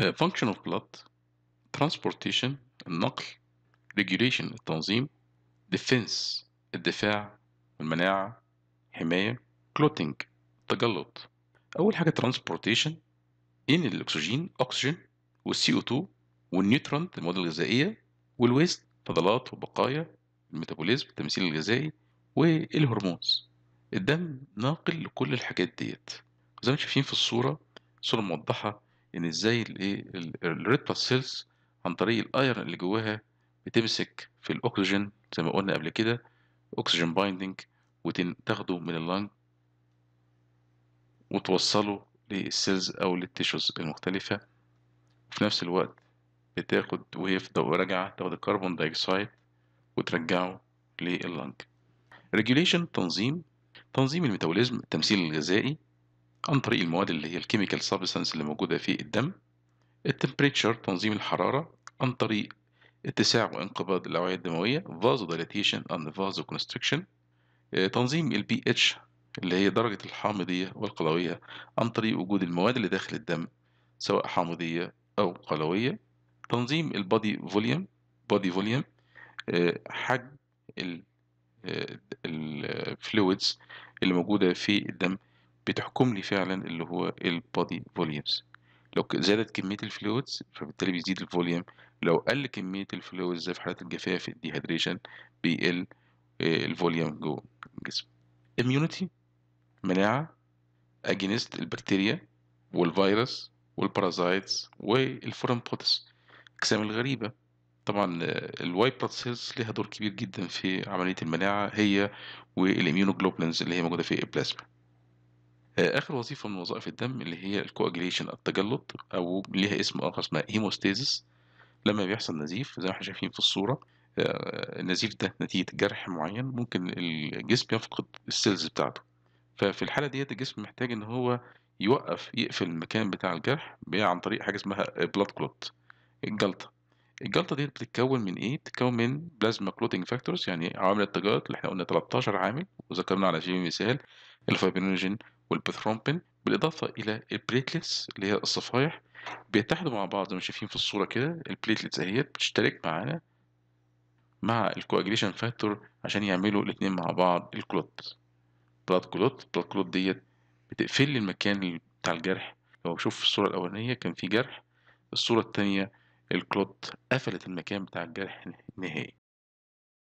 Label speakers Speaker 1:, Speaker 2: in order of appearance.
Speaker 1: آه، functional plot transportation النقل regulation التنظيم defense الدفاع والمناعة حماية clotting التجلط أول حاجة transportation إن الأكسجين أكسجين والسي او 2 والنيوترون المواد الغذائية والويست فضلات وبقايا الميتابوليزم التمثيل الغذائي والهرمونز الدم ناقل لكل الحاجات ديت زي ما شايفين في الصورة صورة موضحة ان ازاي الايه الريد بلاد سيلز عن طريق الايرن اللي جواها بتمسك في الاكسجين زي ما قلنا قبل كده اكسجين بايندنج وتاخده من اللنج وتوصله للسيلز او للتيشوز المختلفه وفي نفس الوقت بتاخد وهي في راجعه تاخد الكربون دايكسايد وترجعه للنج ريجوليشن تنظيم تنظيم الميتابوليزم التمثيل الغذائي عن طريق المواد اللي هي الكيميكال سابستنس اللي موجودة في الدم التمبريتشر تنظيم الحرارة عن طريق اتساع وانقباض الأوعية الدموية فازو اند فازو كونستريكشن تنظيم البي اتش اللي هي درجة الحامضية والقلوية عن طريق وجود المواد اللي داخل الدم سواء حامضية أو قلوية تنظيم البادي فوليوم بادي فوليوم حجم الفلويدز آه، اللي موجودة في الدم بتحكم لي فعلا اللي هو البادي فوليومز لو زادت كمية الفلويدز فبالتالي بيزيد الفوليوم لو قل كمية الفلويدز زي في حالات الجفاف الديهيدريشن بيقل آه، الفوليوم جوه الجسم immunity مناعة against البكتيريا والفيروس والبارازايتس والفورمبوتس الأجسام الغريبة طبعا الوايت بلاد سيلز ليها دور كبير جدا في عملية المناعة هي والإميونوجلوبلينز اللي هي موجودة في البلازما آه، آخر وظيفة من وظائف الدم اللي هي الكواجليشن التجلط أو ليها اسم آخر اسمها هيموستيزس لما بيحصل نزيف زي ما احنا شايفين في الصورة آه، النزيف ده نتيجة جرح معين ممكن الجسم يفقد السيلز بتاعته ففي الحالة ديت الجسم محتاج إن هو يوقف يقفل المكان بتاع الجرح عن طريق حاجة اسمها بلاد كلوت الجلطة الجلطة ديت بتتكون من إيه؟ بتتكون من بلازما كلوتنج فاكتورز يعني عوامل التجلط اللي احنا قلنا 13 عامل وذكرنا على سبيل المثال الفايبرينوجين والبثرومبين بالإضافة إلى البليتلتس اللي هي الصفائح بيتحدوا مع بعض زي ما شايفين في الصورة كده البليتلتس أهي بتشترك معانا مع الكواجليشن فاكتور عشان يعملوا الاتنين مع بعض الكلوت بلاد كلوت بلاد كلوت ديت بتقفل المكان بتاع الجرح لو شوف في الصورة الأولانية كان في جرح الصورة التانية الكلوت قفلت المكان بتاع الجرح نهائي